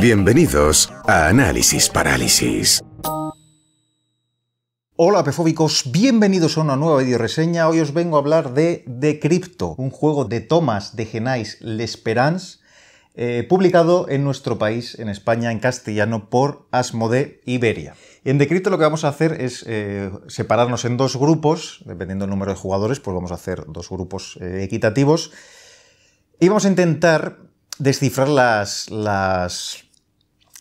Bienvenidos a Análisis Parálisis. Hola pefóbicos, bienvenidos a una nueva videoreseña. Hoy os vengo a hablar de Decrypto, un juego de Thomas de Genais L'Esperance, eh, publicado en nuestro país, en España, en castellano, por Asmode Iberia. En Decrypto lo que vamos a hacer es eh, separarnos en dos grupos, dependiendo del número de jugadores, pues vamos a hacer dos grupos eh, equitativos. Y vamos a intentar descifrar las, las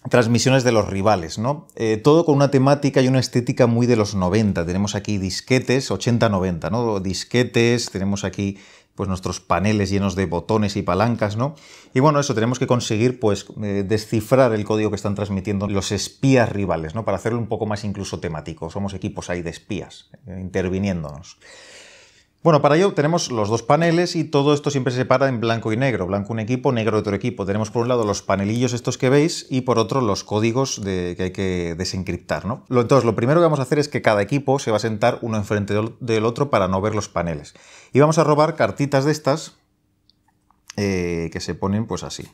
transmisiones de los rivales, ¿no? Eh, todo con una temática y una estética muy de los 90. Tenemos aquí disquetes, 80-90, ¿no? Disquetes, tenemos aquí pues nuestros paneles llenos de botones y palancas, ¿no? Y bueno, eso tenemos que conseguir pues eh, descifrar el código que están transmitiendo los espías rivales, ¿no? Para hacerlo un poco más incluso temático. Somos equipos ahí de espías eh, interviniéndonos. Bueno, para ello tenemos los dos paneles y todo esto siempre se separa en blanco y negro. Blanco un equipo, negro otro equipo. Tenemos por un lado los panelillos estos que veis y por otro los códigos que hay que desencriptar. ¿no? Entonces, lo primero que vamos a hacer es que cada equipo se va a sentar uno enfrente del otro para no ver los paneles. Y vamos a robar cartitas de estas eh, que se ponen pues así.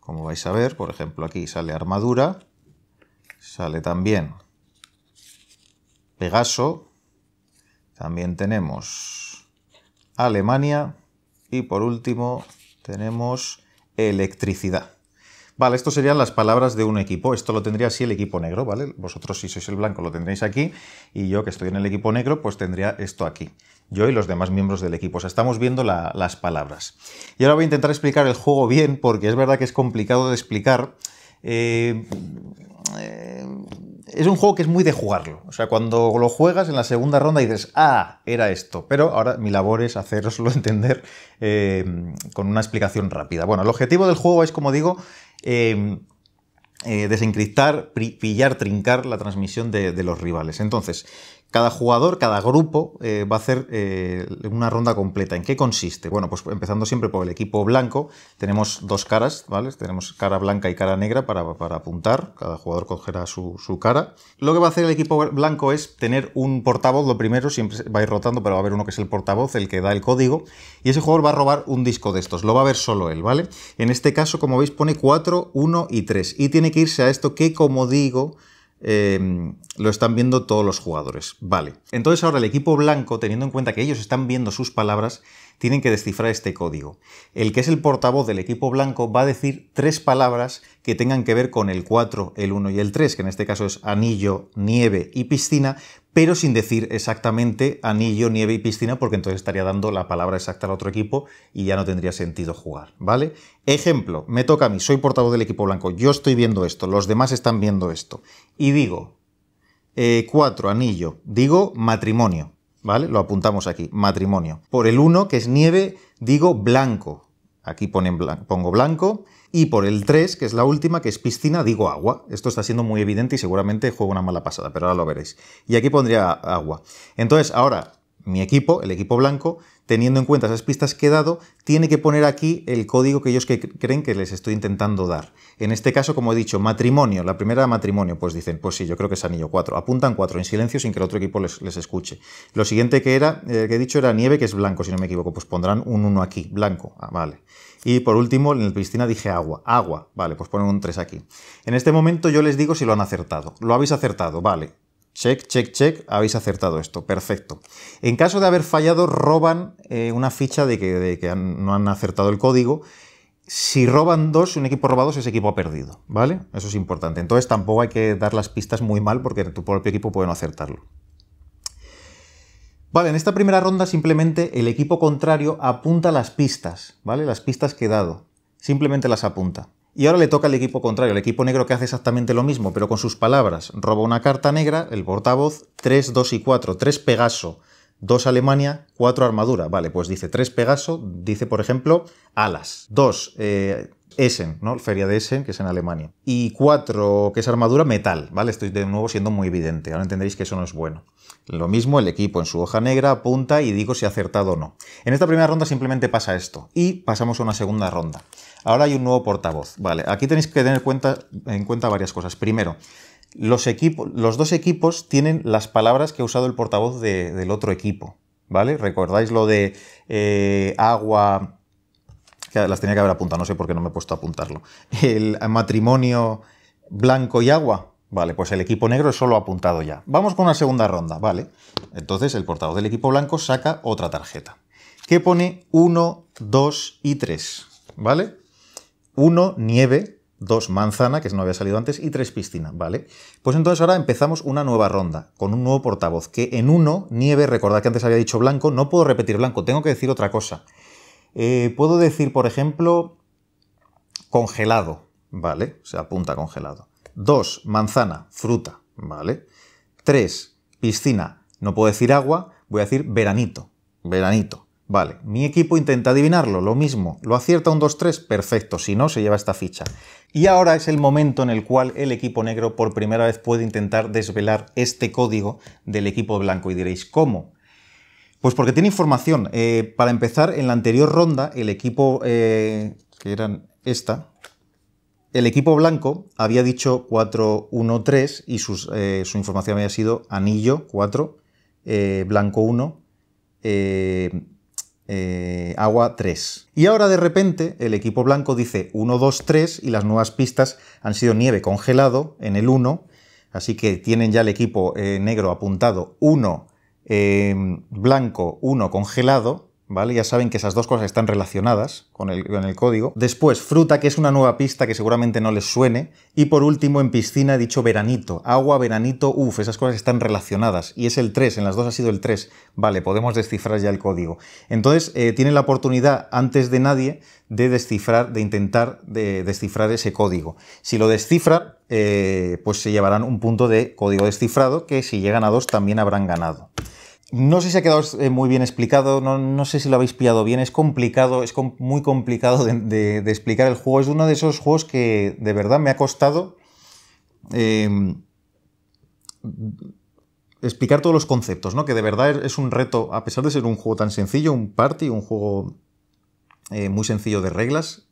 Como vais a ver, por ejemplo, aquí sale armadura, sale también Pegaso, también tenemos Alemania y por último tenemos electricidad. Vale, esto serían las palabras de un equipo. Esto lo tendría así el equipo negro, ¿vale? Vosotros, si sois el blanco, lo tendréis aquí. Y yo, que estoy en el equipo negro, pues tendría esto aquí. Yo y los demás miembros del equipo. O sea, estamos viendo las palabras. Y ahora voy a intentar explicar el juego bien, porque es verdad que es complicado de explicar. Eh, eh, es un juego que es muy de jugarlo. O sea, cuando lo juegas en la segunda ronda dices, ah, era esto. Pero ahora mi labor es haceroslo entender eh, con una explicación rápida. Bueno, el objetivo del juego es, como digo, em, eh, desencriptar, pillar, trincar la transmisión de los rivales. Entonces, cada jugador, cada grupo eh, va a hacer eh, una ronda completa. ¿En qué consiste? Bueno, pues empezando siempre por el equipo blanco, tenemos dos caras, ¿vale? Tenemos cara blanca y cara negra para, apuntar, cada jugador cogerá su, su, cara. Lo que va a hacer el equipo blanco es tener un portavoz, lo primero, siempre va a ir rotando, pero va a haber uno que es el portavoz, el que da el código, y ese jugador va a robar un disco de estos, lo va a ver solo él, ¿vale? En este caso, como veis, pone 4, 1 y 3, y tiene que irse a esto que, como digo, Em, lo están viendo todos los jugadores. Vale. Entonces ahora el equipo blanco, teniendo en cuenta que ellos están viendo sus palabras, tienen que descifrar este código. El que es el portavoz del equipo blanco va a decir tres palabras que tengan que ver con el 4, el 1 y el 3, que en este caso es anillo, nieve y piscina, pero sin decir exactamente anillo, nieve y piscina, porque entonces estaría dando la palabra exacta al otro equipo y ya no tendría sentido jugar, ¿vale? Ejemplo, me toca a mí, soy portavoz del equipo blanco, yo estoy viendo esto, los demás están viendo esto, y digo, 4, eh, anillo, digo matrimonio. ¿vale? Lo apuntamos aquí, matrimonio. Por el 1, que es nieve, digo blanco. Aquí pongo blanco. Y por el 3, que es la última, que es piscina, digo agua. Esto está siendo muy evidente y seguramente juego una mala pasada, pero ahora lo veréis. Y aquí pondría agua. Entonces, ahora, mi equipo, el equipo blanco, teniendo en cuenta esas pistas que he dado, tiene que poner aquí el código que ellos que creen que les estoy intentando dar. En este caso, como he dicho, matrimonio, la primera matrimonio, pues dicen, pues sí, yo creo que es anillo 4. Apuntan 4 en silencio sin que el otro equipo les, escuche. Lo siguiente que, era, eh, que he dicho era nieve, que es blanco, si no me equivoco, pues pondrán un 1 aquí, blanco, ah, vale. Y por último, en la piscina dije agua, agua, vale, pues ponen un 3 aquí. En este momento yo les digo si lo han acertado. Lo habéis acertado, vale, Check, check, check, habéis acertado esto, perfecto. En caso de haber fallado, roban eh, una ficha de que, no han acertado el código. Si roban dos, un equipo robado, ese equipo ha perdido, ¿vale? Eso es importante. Entonces tampoco hay que dar las pistas muy mal porque tu propio equipo puede no acertarlo. Vale, en esta primera ronda simplemente el equipo contrario apunta las pistas, ¿vale? Las pistas que he dado. Simplemente las apunta. Y ahora le toca al equipo contrario, el equipo negro que hace exactamente lo mismo, pero con sus palabras. Roba una carta negra, el portavoz, 3, 2 y 4, 3 Pegaso, 2 Alemania, 4 armadura. Vale, pues dice 3 Pegaso, dice por ejemplo alas. 2 eh, Essen, ¿no? Feria de Essen, que es en Alemania. Y cuatro, que es armadura metal, ¿vale? Estoy de nuevo siendo muy evidente, ahora entenderéis que eso no es bueno. Lo mismo, el equipo en su hoja negra apunta y digo si ha acertado o no. En esta primera ronda simplemente pasa esto y pasamos a una segunda ronda. Ahora hay un nuevo portavoz, ¿vale? Aquí tenéis que tener en cuenta varias cosas. Primero, los, los dos equipos tienen las palabras que ha usado el portavoz del otro equipo, ¿vale? ¿Recordáis lo de eh, agua, las tenía que haber apuntado, no sé por qué no me he puesto a apuntarlo. El matrimonio blanco y agua, Vale, pues el equipo negro lo ha apuntado ya. Vamos con una segunda ronda, vale. Entonces el portavoz del equipo blanco saca otra tarjeta. Que pone 1, 2 y 3, ¿vale? 1, nieve, 2, manzana, que no había salido antes, y 3, piscina, ¿vale? Pues entonces ahora empezamos una nueva ronda, con un nuevo portavoz, que en 1, nieve, recordad que antes había dicho blanco, no puedo repetir blanco, tengo que decir otra cosa. Eh, puedo decir, por ejemplo, congelado, ¿vale? O sea, apunta congelado. 2. Manzana, fruta, ¿vale? 3. Piscina, no puedo decir agua, voy a decir veranito, veranito. Vale, mi equipo intenta adivinarlo, lo mismo. ¿Lo acierta un 2-3? Perfecto, si no, se lleva esta ficha. Y ahora es el momento en el cual el equipo negro por primera vez puede intentar desvelar este código del equipo blanco. Y diréis, ¿cómo? Pues porque tiene información. Eh, para empezar, en la anterior ronda, el equipo, eh, que eran esta, el equipo blanco había dicho 4-1-3 y eh, su información había sido anillo 4, blanco 1, agua 3. Y ahora de repente el equipo blanco dice 1, 2, 3 y las nuevas pistas han sido nieve congelado en el 1, así que tienen ya el equipo negro apuntado 1, eh, blanco 1 congelado, ya saben que esas dos cosas están relacionadas con el, código. Después, fruta, que es una nueva pista que seguramente no les suene. Y por último, en piscina he dicho veranito. Agua, veranito, uff, esas cosas están relacionadas. Y es el 3, en las dos ha sido el 3. Vale, podemos descifrar ya el código. Entonces, eh, tienen la oportunidad, antes de nadie, de descifrar, de intentar de descifrar ese código. Si lo descifran, eh, pues se llevarán un punto de código descifrado que si llegan a dos también habrán ganado no sé si ha quedado eh, muy bien explicado, no, sé si lo habéis pillado bien, es complicado, es muy complicado de, explicar el juego, es uno de esos juegos que de verdad me ha costado em, explicar todos los conceptos, ¿no? que de verdad es, un reto, a pesar de ser un juego tan sencillo, un party, un juego eh, muy sencillo de reglas,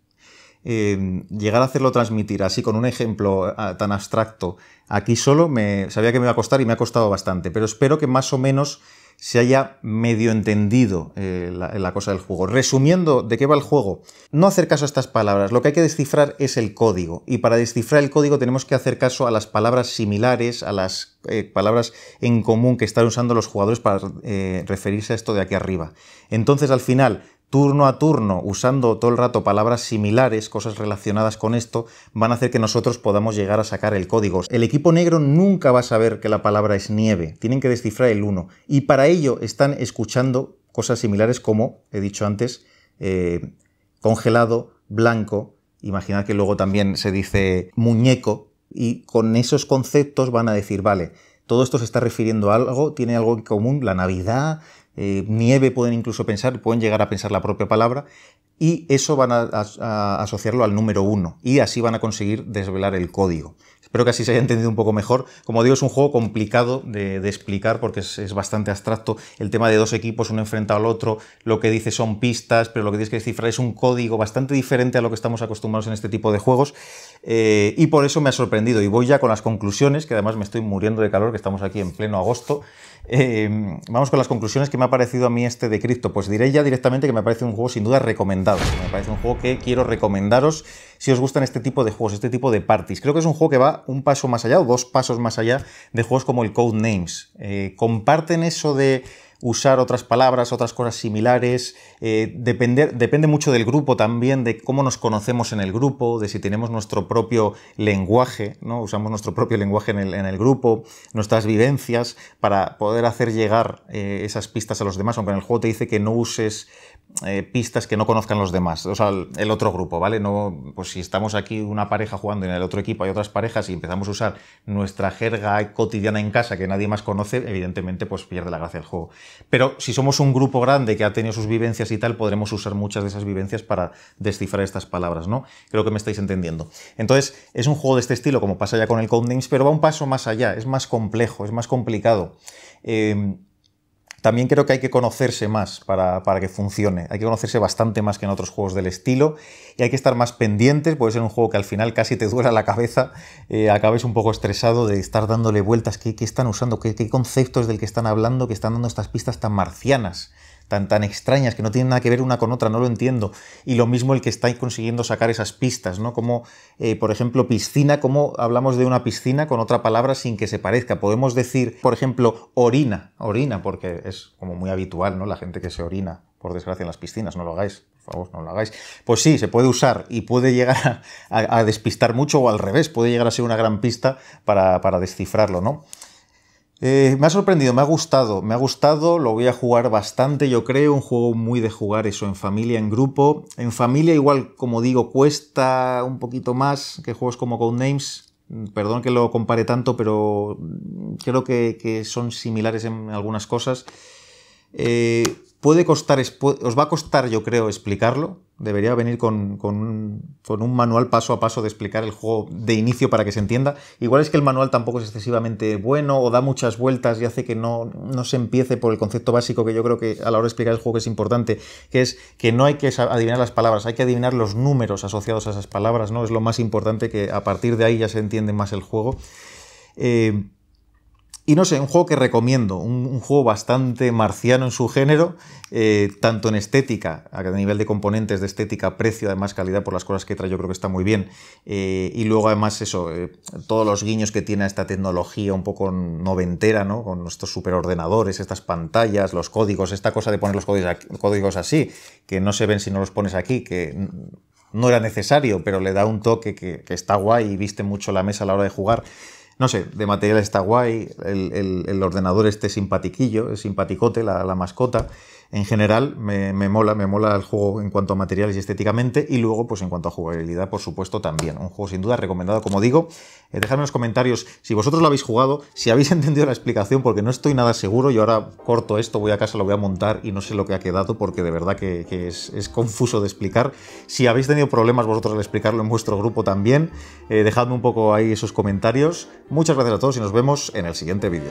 em, llegar a hacerlo transmitir así con un ejemplo tan abstracto aquí solo, me, sabía que me iba a costar y me ha costado bastante, pero espero que más o menos se haya medio entendido eh, la, cosa del juego. Resumiendo, ¿de qué va el juego? No hacer caso a estas palabras, lo que hay que descifrar es el código, y para descifrar el código tenemos que hacer caso a las palabras similares, a las eh, palabras en común que están usando los jugadores para eh, referirse a esto de aquí arriba. Entonces, al final, turno a turno, usando todo el rato palabras similares, cosas relacionadas con esto, van a hacer que nosotros podamos llegar a sacar el código. El equipo negro nunca va a saber que la palabra es nieve, tienen que descifrar el 1. Y para ello están escuchando cosas similares como, he dicho antes, eh, congelado, blanco, imaginad que luego también se dice muñeco, y con esos conceptos van a decir, vale, todo esto se está refiriendo a algo, tiene algo en común, la Navidad, eh, nieve pueden incluso pensar, pueden llegar a pensar la propia palabra, y eso van a, a, asociarlo al número uno, y así van a conseguir desvelar el código. Espero que así se haya entendido un poco mejor. Como digo, es un juego complicado de, explicar porque es, bastante abstracto. El tema de dos equipos, uno enfrentado al otro, lo que dice son pistas, pero lo que dice que descifrar es un código bastante diferente a lo que estamos acostumbrados en este tipo de juegos. Eh, y por eso me ha sorprendido. Y voy ya con las conclusiones, que además me estoy muriendo de calor, que estamos aquí en pleno agosto. Eh, vamos con las conclusiones que me ha parecido a mí este de cripto. Pues diré ya directamente que me parece un juego sin duda recomendado. Me parece un juego que quiero recomendaros si os gustan este tipo de juegos, este tipo de parties. Creo que es un juego que va un paso más allá o dos pasos más allá de juegos como el Code Names. Eh, comparten eso de usar otras palabras, otras cosas similares. Eh, depende mucho del grupo también, de cómo nos conocemos en el grupo, de si tenemos nuestro propio lenguaje, ¿no? usamos nuestro propio lenguaje en el, grupo, nuestras vivencias, para poder hacer llegar eh, esas pistas a los demás, aunque en el juego te dice que no uses eh, pistas que no conozcan los demás, o sea, el, otro grupo, ¿vale? No, pues si estamos aquí una pareja jugando y en el otro equipo hay otras parejas y empezamos a usar nuestra jerga cotidiana en casa que nadie más conoce, evidentemente pues pierde la gracia el juego. Pero si somos un grupo grande que ha tenido sus vivencias y tal, podremos usar muchas de esas vivencias para descifrar estas palabras, ¿no? Creo que me estáis entendiendo. Entonces, es un juego de este estilo, como pasa ya con el Codenames, pero va un paso más allá, es más complejo, es más complicado. Eh, también creo que hay que conocerse más para, que funcione. Hay que conocerse bastante más que en otros juegos del estilo y hay que estar más pendientes. Puede ser un juego que al final casi te duela la cabeza, eh, acabes un poco estresado de estar dándole vueltas. ¿Qué, están usando? ¿Qué, ¿Qué, conceptos del que están hablando? Que están dando estas pistas tan marcianas tan, tan extrañas que no tienen nada que ver una con otra, no lo entiendo. Y lo mismo el que está consiguiendo sacar esas pistas, ¿no? Como, eh, por ejemplo, piscina, como hablamos de una piscina con otra palabra sin que se parezca. Podemos decir, por ejemplo, orina, orina, porque es como muy habitual, ¿no? La gente que se orina, por desgracia, en las piscinas, no lo hagáis, por favor, no lo hagáis. Pues sí, se puede usar y puede llegar a, despistar mucho o al revés, puede llegar a ser una gran pista para descifrarlo, ¿no? Eh, me ha sorprendido, me ha gustado, me ha gustado, lo voy a jugar bastante, yo creo, un juego muy de jugar eso, en familia, en grupo. En familia, igual, como digo, cuesta un poquito más que juegos como Codenames. Perdón que lo compare tanto, pero creo que, son similares en algunas cosas. Eh, puede costar, os va a costar, yo creo, explicarlo, Debería venir con, un, manual paso a paso de explicar el juego de inicio para que se entienda. Igual es que el manual tampoco es excesivamente bueno o da muchas vueltas y hace que no, se empiece por el concepto básico que yo creo que a la hora de explicar el juego es importante, que es que no hay que adivinar las palabras, hay que adivinar los números asociados a esas palabras, ¿no? Es lo más importante que a partir de ahí ya se entiende más el juego. Eh, y no sé, un juego que recomiendo, un, juego bastante marciano en su género, eh, tanto en estética, a nivel de componentes de estética, precio, además calidad por las cosas que trae, yo creo que está muy bien. Eh, y luego además eso, eh, todos los guiños que tiene esta tecnología un poco noventera, Con nuestros superordenadores, estas pantallas, los códigos, esta cosa de poner los códigos, así, que no se ven si no los pones aquí, que no era necesario, pero le da un toque que está guay y viste mucho la mesa a la hora de jugar no sé, de material está guay, el, el, ordenador este simpatiquillo, simpaticote, la, la mascota en general me, mola, me mola el juego en cuanto a materiales y estéticamente, y luego, pues en cuanto a jugabilidad, por supuesto, también. Un juego sin duda recomendado, como digo. Eh, dejadme en los comentarios si vosotros lo habéis jugado, si habéis entendido la explicación, porque no estoy nada seguro. Yo ahora corto esto, voy a casa, lo voy a montar y no sé lo que ha quedado, porque de verdad que, es, confuso de explicar. Si habéis tenido problemas vosotros al explicarlo en vuestro grupo también, eh, dejadme un poco ahí esos comentarios. Muchas gracias a todos y nos vemos en el siguiente vídeo.